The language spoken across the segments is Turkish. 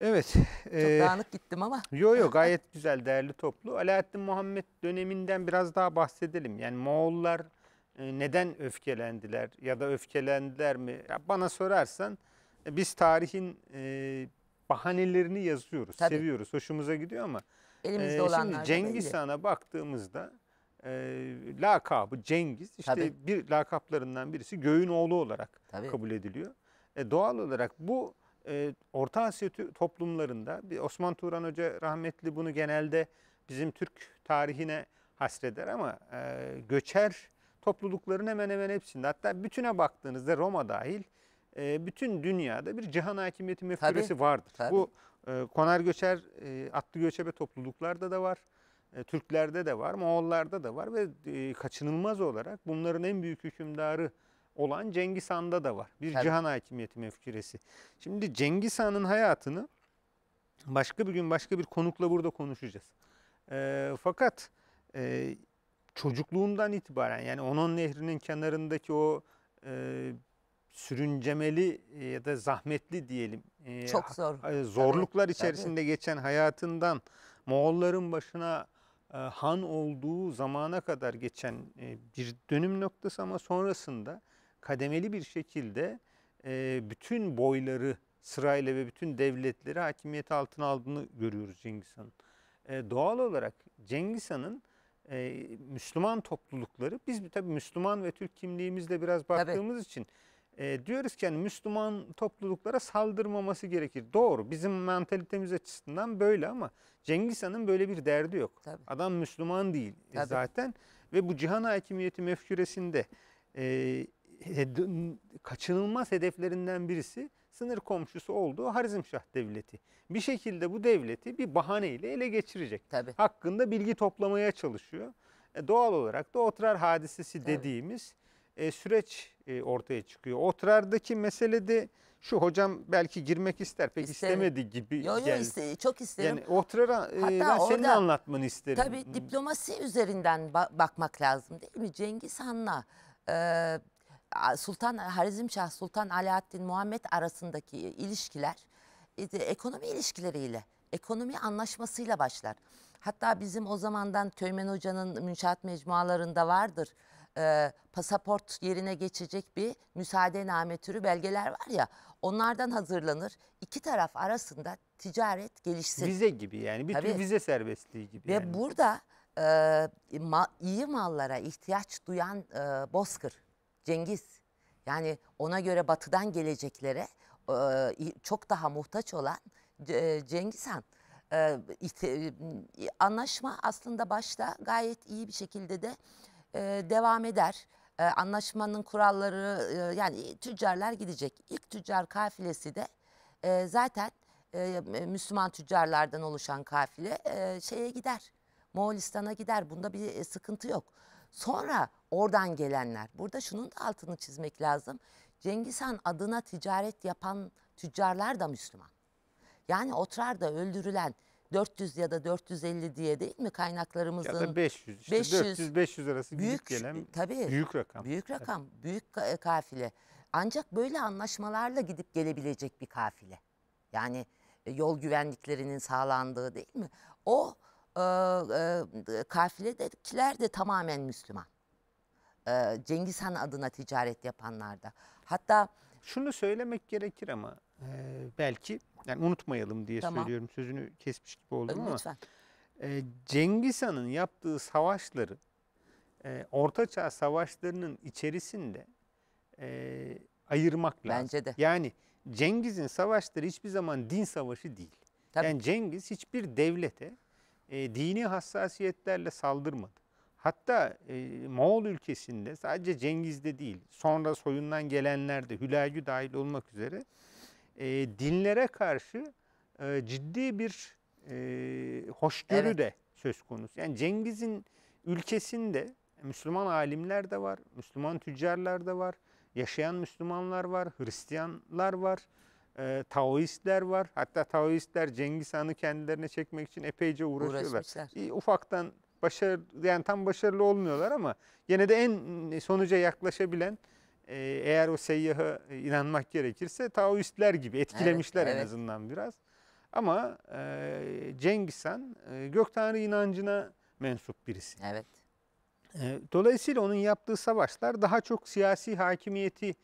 Evet. Çok e, dağınık gittim ama. Yok yok gayet güzel değerli toplu. Alaaddin Muhammed döneminden biraz daha bahsedelim. Yani Moğollar e, neden öfkelendiler ya da öfkelendiler mi? Ya bana sorarsan e, biz tarihin e, bahanelerini yazıyoruz, Tabii. seviyoruz, hoşumuza gidiyor ama elimizde e, olanlar. Şimdi Cengiz Han'a baktığımızda e, lakabı Cengiz işte Tabii. bir lakaplarından birisi göğün oğlu olarak Tabii. kabul ediliyor. E, doğal olarak bu ee, Orta Asya toplumlarında bir Osman Turan Hoca rahmetli bunu genelde bizim Türk tarihine hasreder ama e, göçer toplulukların hemen hemen hepsinde hatta bütüne baktığınızda Roma dahil e, bütün dünyada bir cihan hakimiyeti mefkuresi vardır. Tabii. Bu e, konar göçer, atlı göçebe topluluklarda da var. Türklerde de var, Moğollarda da var ve kaçınılmaz olarak bunların en büyük hükümdarı olan Cengiz Han'da da var. Bir Tabii. cihan hakimiyeti mefküresi. Şimdi Cengiz Han'ın hayatını başka bir gün başka bir konukla burada konuşacağız. E, fakat e, çocukluğundan itibaren yani onun nehrinin kenarındaki o e, sürüncemeli e, ya da zahmetli diyelim e, çok zor e, zorluklar tabii, içerisinde tabii. geçen hayatından Moğolların başına e, han olduğu zamana kadar geçen e, bir dönüm noktası ama sonrasında kademeli bir şekilde e, bütün boyları sırayla ve bütün devletleri hakimiyet altına aldığını görüyoruz Cengiz Han'ın. E, doğal olarak Cengiz Han'ın e, Müslüman toplulukları, biz tabii Müslüman ve Türk kimliğimizle biraz baktığımız tabii. için e, diyoruz ki yani Müslüman topluluklara saldırmaması gerekir. Doğru bizim mentalitemiz açısından böyle ama Cengiz Han'ın böyle bir derdi yok. Tabii. Adam Müslüman değil e, Tabii. zaten ve bu cihan hakimiyeti mefküresinde e, kaçınılmaz hedeflerinden birisi sınır komşusu olduğu Harizmşah devleti. Bir şekilde bu devleti bir bahaneyle ele geçirecek. Tabii. Hakkında bilgi toplamaya çalışıyor. E, doğal olarak da Otrar hadisesi dediğimiz evet. süreç e, ortaya çıkıyor. Otrar'daki mesele de şu hocam belki girmek ister pek isterim. istemedi gibi yo, yo, geldi. Iste, çok isterim. Yani Otrar'a e, ben orada, senin anlatmanı isterim. Tabii diplomasi üzerinden ba bakmak lazım değil mi? Cengiz Han'la e, Sultan Harizmşah Sultan Alaaddin Muhammed arasındaki e, ilişkiler e, ekonomi ilişkileriyle, ekonomi anlaşmasıyla başlar. Hatta bizim o zamandan Köymen Hoca'nın münşaat mecmualarında vardır. E, pasaport yerine geçecek bir müsaadename türü belgeler var ya onlardan hazırlanır. İki taraf arasında ticaret gelişsin. Vize gibi yani bir Tabii. tür vize serbestliği gibi. Ve yani. burada e, ma, iyi mallara ihtiyaç duyan e, Bozkır Cengiz. Yani ona göre batıdan geleceklere e, çok daha muhtaç olan e, Cengiz Han. E, anlaşma aslında başta gayet iyi bir şekilde de devam eder. Anlaşmanın kuralları yani tüccarlar gidecek. İlk tüccar kafilesi de zaten Müslüman tüccarlardan oluşan kafile şeye gider. Moğolistan'a gider. Bunda bir sıkıntı yok. Sonra oradan gelenler. Burada şunun da altını çizmek lazım. Cengiz Han adına ticaret yapan tüccarlar da Müslüman. Yani Otrar'da öldürülen 400 ya da 450 diye değil mi kaynaklarımızın? Ya da 500 işte 500, 400 500 arası büyük gelen tabii, büyük rakam. Büyük rakam, evet. büyük e, kafile. Ancak böyle anlaşmalarla gidip gelebilecek bir kafile. Yani e, yol güvenliklerinin sağlandığı değil mi? O ee, e, e, kafiledekiler de tamamen Müslüman. E, Cengiz Han adına ticaret yapanlar da. Hatta şunu söylemek gerekir ama e, belki yani unutmayalım diye tamam. söylüyorum sözünü kesmiş gibi oldum ee, ama Lütfen. E, Cengiz Han'ın yaptığı savaşları e, Çağ savaşlarının içerisinde e, ayırmak Bence lazım. Bence de. Yani Cengiz'in savaşları hiçbir zaman din savaşı değil. Tabii. Yani Cengiz hiçbir devlete e, dini hassasiyetlerle saldırmadı. Hatta e, Moğol ülkesinde sadece Cengiz'de değil, sonra soyundan gelenlerde Hülagü dahil olmak üzere e, dinlere karşı e, ciddi bir e, hoşgörü evet. de söz konusu. Yani Cengiz'in ülkesinde Müslüman alimler de var, Müslüman tüccarlar da var, yaşayan Müslümanlar var, Hristiyanlar var e, Taoistler var. Hatta Taoistler Cengiz Han'ı kendilerine çekmek için epeyce uğraşıyorlar. E, ufaktan başarılı, yani tam başarılı olmuyorlar ama yine de en sonuca yaklaşabilen e, eğer o seyyaha inanmak gerekirse Taoistler gibi etkilemişler evet, en evet. azından biraz. Ama e, Cengiz Han e, gök tanrı inancına mensup birisi. Evet. E, dolayısıyla onun yaptığı savaşlar daha çok siyasi hakimiyeti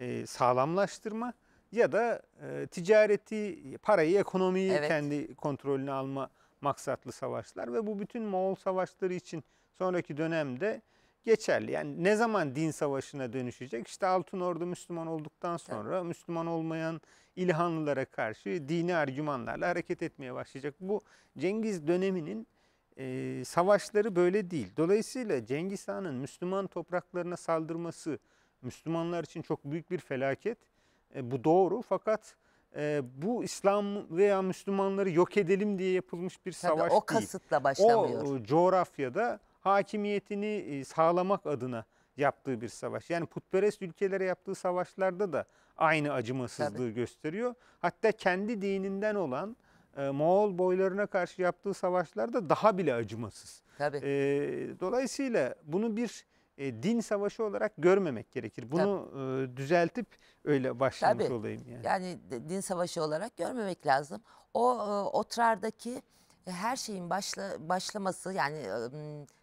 e, sağlamlaştırma ya da e, ticareti, parayı, ekonomiyi evet. kendi kontrolüne alma maksatlı savaşlar ve bu bütün Moğol savaşları için sonraki dönemde geçerli. Yani ne zaman din savaşına dönüşecek? İşte Altın Ordu Müslüman olduktan sonra evet. Müslüman olmayan İlhanlılara karşı dini argümanlarla hareket etmeye başlayacak. Bu Cengiz döneminin e, savaşları böyle değil. Dolayısıyla Cengiz Han'ın Müslüman topraklarına saldırması Müslümanlar için çok büyük bir felaket e, bu doğru fakat e, bu İslam veya Müslümanları yok edelim diye yapılmış bir Tabii savaş o değil. O kasıtla başlamıyor. O e, coğrafyada hakimiyetini e, sağlamak adına yaptığı bir savaş. Yani putperest ülkelere yaptığı savaşlarda da aynı acımasızlığı Tabii. gösteriyor. Hatta kendi dininden olan e, Moğol boylarına karşı yaptığı savaşlarda daha bile acımasız. Tabii. E, dolayısıyla bunu bir e, din savaşı olarak görmemek gerekir. Bunu e, düzeltip öyle başlamış Tabii. olayım yani. Yani din savaşı olarak görmemek lazım. O e, otrardaki e, her şeyin başla, başlaması yani e,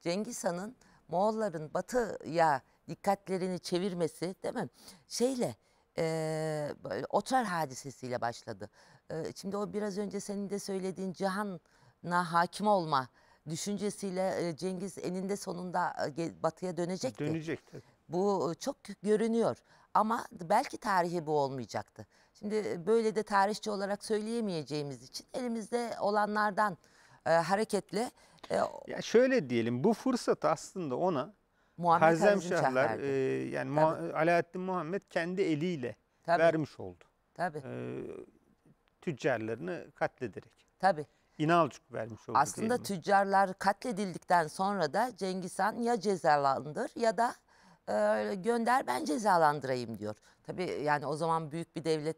Cengiz Han'ın Moğolların batıya dikkatlerini çevirmesi değil mi? Şeyle e, Otrar hadisesiyle başladı. E, şimdi o biraz önce senin de söylediğin Cihan'la hakim olma düşüncesiyle e, Cengiz eninde sonunda e, batıya dönecekti. Dönecekti. Bu e, çok görünüyor ama belki tarihi bu olmayacaktı. Şimdi böyle de tarihçi olarak söyleyemeyeceğimiz için elimizde olanlardan e, hareketle. E, ya şöyle diyelim bu fırsat aslında ona Hazem Hazemşahlar e, yani Muha Alaaddin Muhammed kendi eliyle Tabii. vermiş oldu. Tabii. E, tüccarlarını katlederek. Tabii. İnalcık vermiş oldu. Aslında tüccarlar katledildikten sonra da Cengiz Han ya cezalandır ya da e, gönder ben cezalandırayım diyor. Tabii yani o zaman büyük bir devlet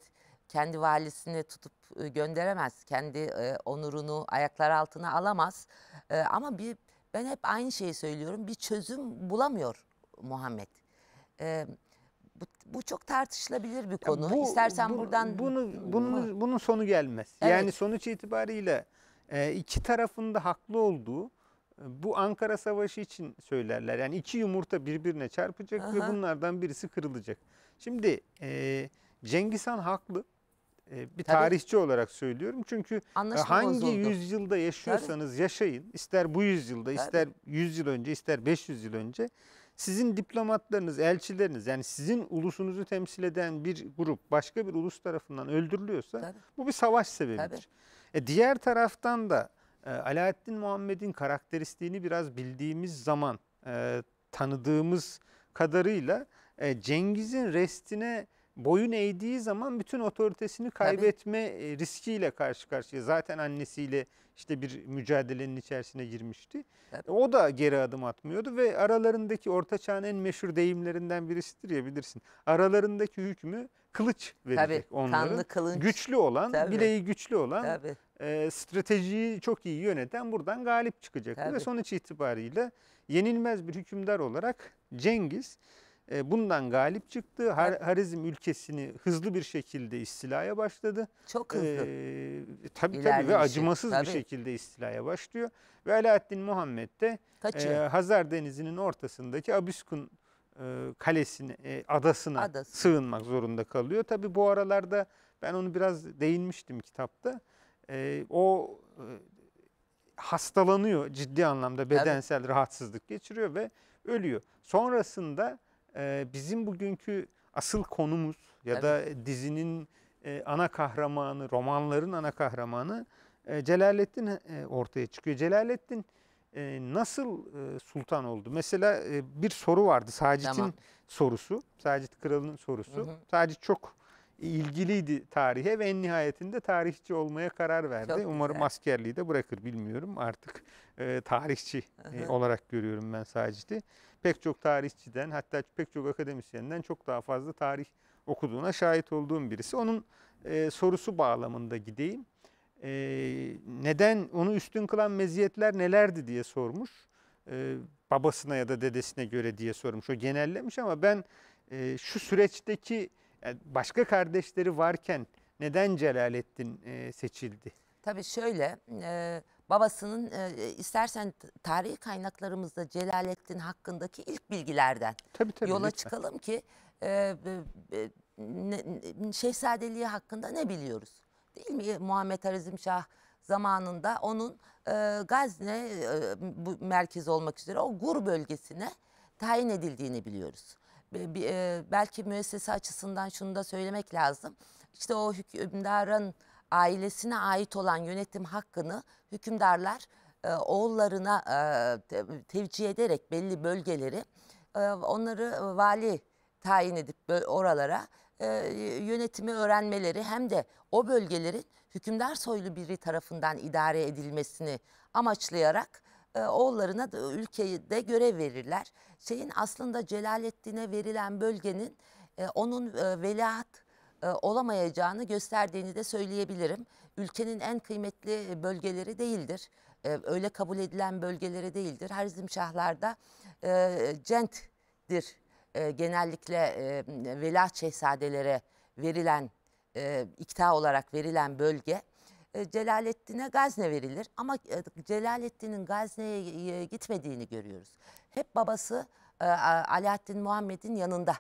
kendi valisini tutup e, gönderemez. Kendi e, onurunu ayaklar altına alamaz. E, ama bir ben hep aynı şeyi söylüyorum. Bir çözüm bulamıyor Muhammed. E, bu, bu çok tartışılabilir bir konu. Bu, İstersen bu, buradan bunu bunun bunun sonu gelmez. Evet. Yani sonuç itibariyle ee, iki da haklı olduğu e, bu Ankara Savaşı için söylerler. Yani iki yumurta birbirine çarpacak Aha. ve bunlardan birisi kırılacak. Şimdi e, Cengiz Han haklı. E, bir Tabii. tarihçi olarak söylüyorum. Çünkü e, Anlaşma hangi bozuldu. yüzyılda yaşıyorsanız Tabii. yaşayın. ister bu yüzyılda, Tabii. ister 100 yıl önce, ister 500 yıl önce sizin diplomatlarınız, elçileriniz yani sizin ulusunuzu temsil eden bir grup başka bir ulus tarafından öldürülüyorsa Tabii. bu bir savaş sebebidir. Tabii. E diğer taraftan da e, Alaaddin Muhammed'in karakteristiğini biraz bildiğimiz zaman e, tanıdığımız kadarıyla e, Cengiz'in restine boyun eğdiği zaman bütün otoritesini kaybetme Tabii. E, riskiyle karşı karşıya. Zaten annesiyle işte bir mücadelenin içerisine girmişti. Tabii. O da geri adım atmıyordu ve aralarındaki orta çağın en meşhur deyimlerinden birisidir ya bilirsin. Aralarındaki hükmü kılıç verecek Tabii, onların. Kanlı Güçlü olan, Tabii. bileği güçlü olan, Tabii. E, stratejiyi çok iyi yöneten buradan galip çıkacak. Ve sonuç itibariyle yenilmez bir hükümdar olarak Cengiz e, bundan galip çıktı. Har Harizm ülkesini hızlı bir şekilde istilaya başladı. Çok hızlı. Ee, tabii İlerlemişim. tabii ve acımasız tabii. bir şekilde istilaya başlıyor. Ve Alaaddin Muhammed de e, Hazar Denizi'nin ortasındaki Abiskun e, kalesine, e, adasına Adası. sığınmak zorunda kalıyor. Tabi bu aralarda ben onu biraz değinmiştim kitapta. E, o hastalanıyor ciddi anlamda bedensel evet. rahatsızlık geçiriyor ve ölüyor. Sonrasında bizim bugünkü asıl konumuz ya evet. da dizinin ana kahramanı, romanların ana kahramanı Celalettin ortaya çıkıyor. Celalettin nasıl sultan oldu? Mesela bir soru vardı Sacit'in tamam. sorusu. Sacit Kralı'nın sorusu. Hı hı. Sacit çok ilgiliydi tarihe ve en nihayetinde tarihçi olmaya karar verdi. Çok Umarım güzel. askerliği de bırakır bilmiyorum artık e, tarihçi e, olarak görüyorum ben Sacit'i. Pek çok tarihçiden hatta pek çok akademisyenden çok daha fazla tarih okuduğuna şahit olduğum birisi. Onun e, sorusu bağlamında gideyim e, neden onu üstün kılan meziyetler nelerdi diye sormuş. E, babasına ya da dedesine göre diye sormuş. O genellemiş ama ben e, şu süreçteki yani e, başka kardeşleri varken neden Celalettin e, seçildi? Tabii şöyle e, babasının e, istersen tarihi kaynaklarımızda Celalettin hakkındaki ilk bilgilerden tabii, tabii, yola lütfen. çıkalım ki e, e, ne, şehzadeliği hakkında ne biliyoruz? değil mi? Muhammed Harizmşah zamanında onun e, Gazne e, bu merkez olmak üzere o Gur bölgesine tayin edildiğini biliyoruz. Be, e, belki müessese açısından şunu da söylemek lazım. İşte o hükümdarın ailesine ait olan yönetim hakkını hükümdarlar e, oğullarına e, tevcih ederek belli bölgeleri e, onları vali tayin edip oralara e, yönetimi öğrenmeleri hem de o bölgelerin hükümdar soylu biri tarafından idare edilmesini amaçlayarak e, oğullarına da ülkeyi de görev verirler. Şeyin aslında Celalettin'e verilen bölgenin e, onun e, veliaht e, olamayacağını gösterdiğini de söyleyebilirim. Ülkenin en kıymetli e, bölgeleri değildir. E, öyle kabul edilen bölgeleri değildir. Harizmşahlarda e, centtir e, genellikle e, veliaht şehzadelere verilen e, ikta olarak verilen bölge e, Celaleddin'e Gazne verilir ama e, Celaleddin'in Gazne'ye e, gitmediğini görüyoruz. Hep babası e, Alaaddin Muhammed'in yanında.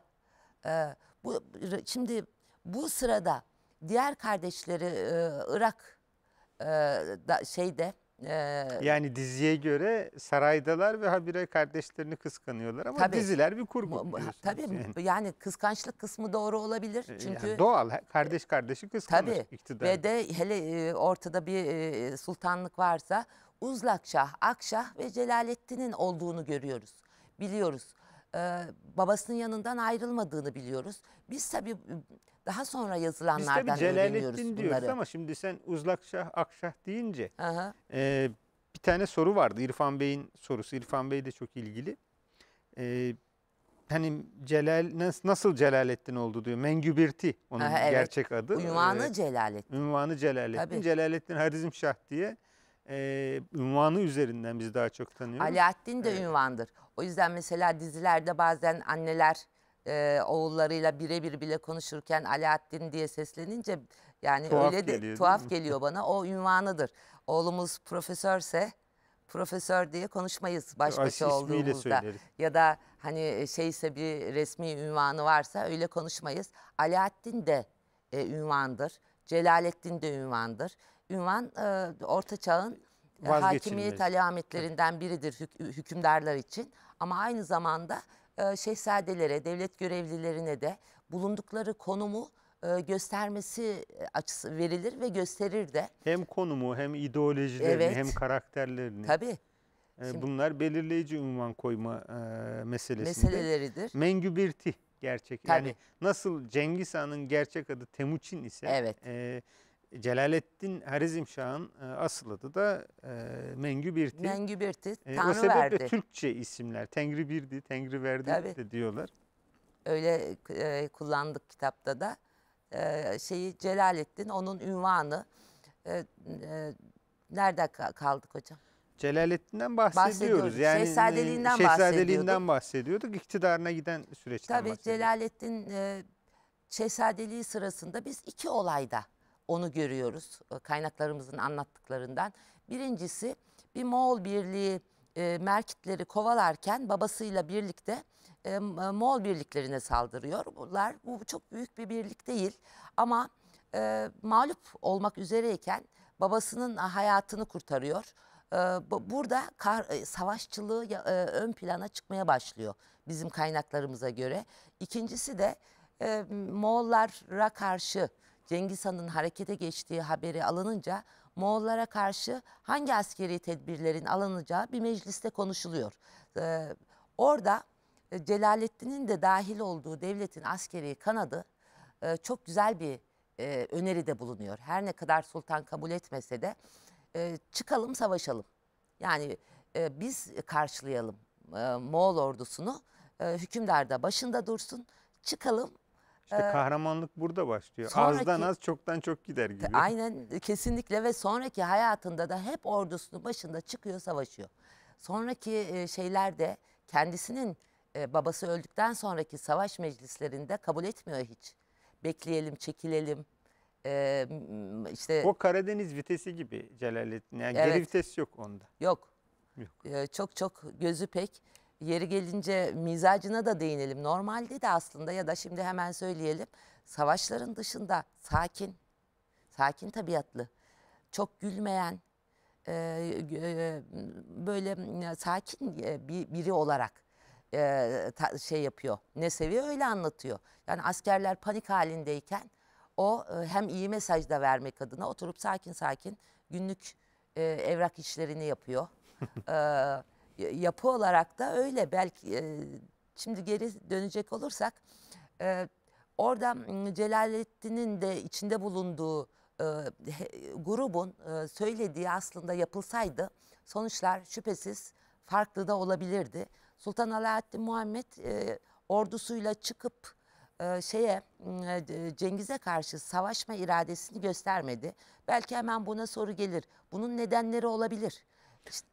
E, bu şimdi bu sırada diğer kardeşleri e, Irak e, da, şeyde yani diziye göre saraydalar ve habire kardeşlerini kıskanıyorlar ama tabii, diziler bir kurgu. Tabii yani. yani kıskançlık kısmı doğru olabilir. E, Çünkü yani doğal kardeş kardeşi kıskanır tabii, iktidar. Ve de hele e, ortada bir e, sultanlık varsa Uzlakşah, Akşah ve Celalettin'in olduğunu görüyoruz. Biliyoruz. babasının yanından ayrılmadığını biliyoruz. Biz tabii daha sonra yazılanlardan Biz öğreniyoruz diyoruz ama şimdi sen Uzlakşah, Akşah deyince e, bir tane soru vardı. İrfan Bey'in sorusu. İrfan Bey de çok ilgili. E, hani Celal nasıl Celaleddin oldu diyor. Mengübirti onun Aha, evet. gerçek adı. Ünvanı ee, Celaleddin. Ünvanı Celaleddin. Tabii. Celaleddin Harizmşah diye e, ünvanı üzerinden biz daha çok tanıyoruz. Alaaddin de evet. ünvandır. O yüzden mesela dizilerde bazen anneler e, oğullarıyla birebir bile konuşurken Alaaddin diye seslenince yani tuhaf öyle de geliyor, tuhaf geliyor bana. O ünvanıdır. Oğlumuz profesörse profesör diye konuşmayız baş başa Aş, olduğumuzda. Ya da hani şeyse bir resmi ünvanı varsa öyle konuşmayız. Alaaddin de e, ünvandır. Celalettin de ünvandır. Ünvan e, Orta Çağ'ın hakimiyet alametlerinden biridir hük hükümdarlar için. Ama aynı zamanda e, şehzadelere, devlet görevlilerine de bulundukları konumu e, göstermesi e, açısı verilir ve gösterir de. Hem konumu hem ideolojilerini evet. hem karakterlerini. Tabii. Şimdi, Bunlar belirleyici ünvan koyma meselesinde. Meseleleridir. Mengübirti gerçek. Tabii. Yani nasıl Cengiz Han'ın gerçek adı Temuçin ise evet. e, Celaleddin Harizmşah'ın e, asıl adı da e, Mengü Birti. Tanrı verdi. E, o sebeple verdi. Türkçe isimler. Tengri Birdi, Tengri verdi Tabii. de diyorlar. Öyle e, kullandık kitapta da. E, şeyi Celaleddin, onun ünvanı. E, e, nerede kaldık hocam? Celaleddin'den bahsediyoruz. bahsediyoruz. Yani şehzadeliğinden, e, şehzadeliğinden bahsediyorduk. İktidarına giden süreçten Tabii bahsediyoruz. Celaleddin e, şehzadeliği sırasında biz iki olayda onu görüyoruz e, kaynaklarımızın anlattıklarından. Birincisi bir Moğol birliği e, merkitleri kovalarken babasıyla birlikte e, e, Moğol birliklerine saldırıyor. Bunlar bu çok büyük bir birlik değil ama e, mağlup olmak üzereyken babasının hayatını kurtarıyor. E, burada kar, e, savaşçılığı e, ön plana çıkmaya başlıyor bizim kaynaklarımıza göre. İkincisi de e, Moğollara karşı Cengiz Han'ın harekete geçtiği haberi alınınca Moğollara karşı hangi askeri tedbirlerin alınacağı bir mecliste konuşuluyor. Ee, orada e, Celalettin'in de dahil olduğu devletin askeri kanadı e, çok güzel bir e, öneride bulunuyor. Her ne kadar sultan kabul etmese de e, çıkalım savaşalım. Yani e, biz karşılayalım e, Moğol ordusunu. E, hükümdar da başında dursun. Çıkalım işte ee, kahramanlık burada başlıyor. Sonraki, Azdan az çoktan çok gider gibi. Aynen kesinlikle ve sonraki hayatında da hep ordusunun başında çıkıyor savaşıyor. Sonraki e, şeylerde kendisinin e, babası öldükten sonraki savaş meclislerinde kabul etmiyor hiç. Bekleyelim, çekilelim. Ee, işte O Karadeniz vitesi gibi Celalettin. Yani evet. geri vites yok onda. Yok. yok. Ee, çok çok gözü pek yeri gelince mizacına da değinelim. Normalde de aslında ya da şimdi hemen söyleyelim. Savaşların dışında sakin, sakin tabiatlı, çok gülmeyen, e, e, böyle e, sakin e, bir, biri olarak e, ta, şey yapıyor. Ne seviyor öyle anlatıyor. Yani askerler panik halindeyken o e, hem iyi mesaj da vermek adına oturup sakin sakin günlük e, evrak işlerini yapıyor. e, e, yapı olarak da öyle. Belki e, şimdi geri dönecek olursak e, orada Celalettin'in de içinde bulunduğu e, grubun e, söylediği aslında yapılsaydı sonuçlar şüphesiz farklı da olabilirdi. Sultan Alaaddin Muhammed e, ordusuyla çıkıp e, şeye e, Cengiz'e karşı savaşma iradesini göstermedi. Belki hemen buna soru gelir. Bunun nedenleri olabilir. İşte...